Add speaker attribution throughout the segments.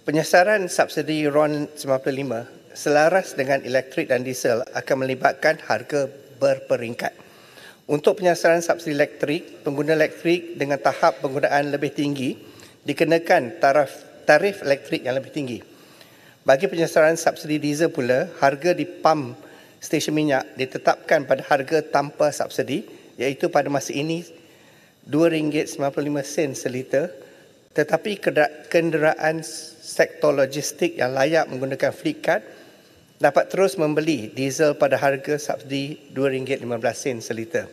Speaker 1: Penyasaran subsidi RON95 selaras dengan elektrik dan diesel akan melibatkan harga berperingkat. Untuk penyasaran subsidi elektrik, pengguna elektrik dengan tahap penggunaan lebih tinggi dikenakan taraf tarif elektrik yang lebih tinggi. Bagi penyasaran subsidi diesel pula, harga di pam stesen minyak ditetapkan pada harga tanpa subsidi iaitu pada masa ini RM2.95 seliter tetapi kenderaan sektor logistik yang layak menggunakan fleet card dapat terus membeli diesel pada harga subsidi RM2.15 seliter.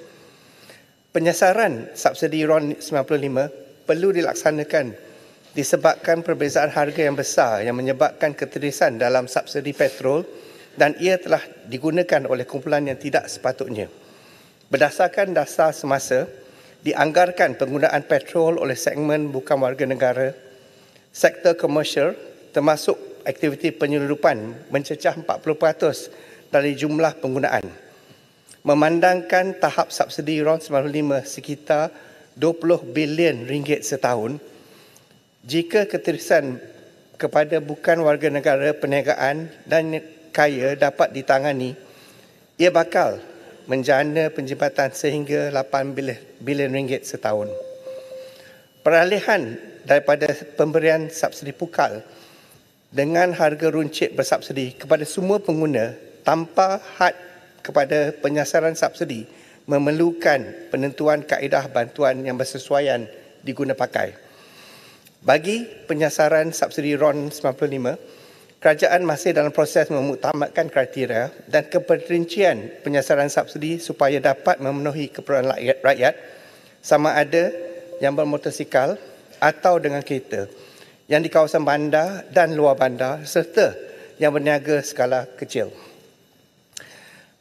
Speaker 1: Penyasaran subsidi RON95 perlu dilaksanakan disebabkan perbezaan harga yang besar yang menyebabkan keterisan dalam subsidi petrol dan ia telah digunakan oleh kumpulan yang tidak sepatutnya. Berdasarkan dasar semasa, dianggarkan penggunaan petrol oleh segmen bukan warga negara, sektor komersial termasuk aktiviti penyeludupan mencecah 40% dari jumlah penggunaan. Memandangkan tahap subsidi RON 95 sekitar 20 bilion ringgit setahun, jika keterisan kepada bukan warga negara perniagaan dan kaya dapat ditangani, ia bakal menjana penjimatan sehingga 8 bilion ringgit setahun. Peralihan daripada pemberian subsidi pukal dengan harga runcit bersubsidi kepada semua pengguna tanpa had kepada penyasaran subsidi memerlukan penentuan kaedah bantuan yang bersesuaian digunapakai. Bagi penyasaran subsidi RON 95, kerajaan masih dalam proses memutamakan kriteria dan keperincian penyasaran subsidi supaya dapat memenuhi keperluan rakyat, rakyat sama ada yang bermotosikal atau dengan kereta yang di kawasan bandar dan luar bandar serta yang berniaga skala kecil.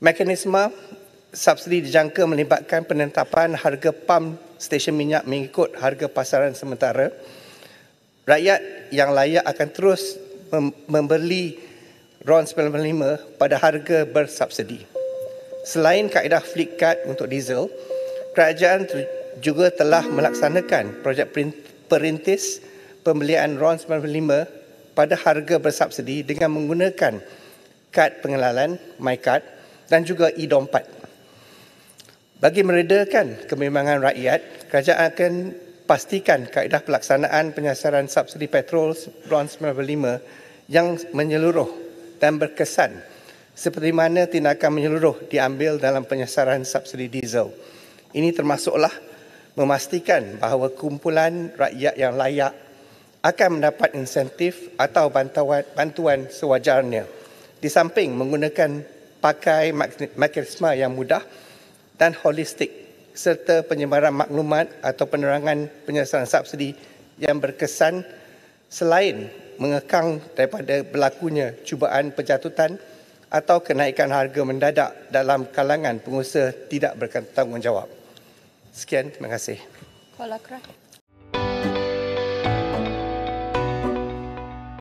Speaker 1: Mekanisme subsidi dijangka melibatkan penetapan harga pam stesen minyak mengikut harga pasaran sementara. Rakyat yang layak akan terus membeli RON95 pada harga bersubsidi. Selain kaedah fleet card untuk diesel, kerajaan juga telah melaksanakan projek perintis pembelian RON95 pada harga bersubsidi dengan menggunakan kad pengenalan MyCard dan juga e-dompet. Bagi meredakan kememangan rakyat, kerajaan akan pastikan kaedah pelaksanaan penyasaran subsidi petrol Bron 95 yang menyeluruh dan berkesan seperti mana tindakan menyeluruh diambil dalam penyasaran subsidi diesel. Ini termasuklah memastikan bahawa kumpulan rakyat yang layak akan mendapat insentif atau bantuan, bantuan sewajarnya. Di samping menggunakan pakai mekanisme yang mudah dan holistik serta penyebaran maklumat atau penerangan penyelesaian subsidi yang berkesan selain mengekang daripada berlakunya cubaan pencatutan atau kenaikan harga mendadak dalam kalangan pengusaha tidak tanggungjawab. Sekian, terima kasih.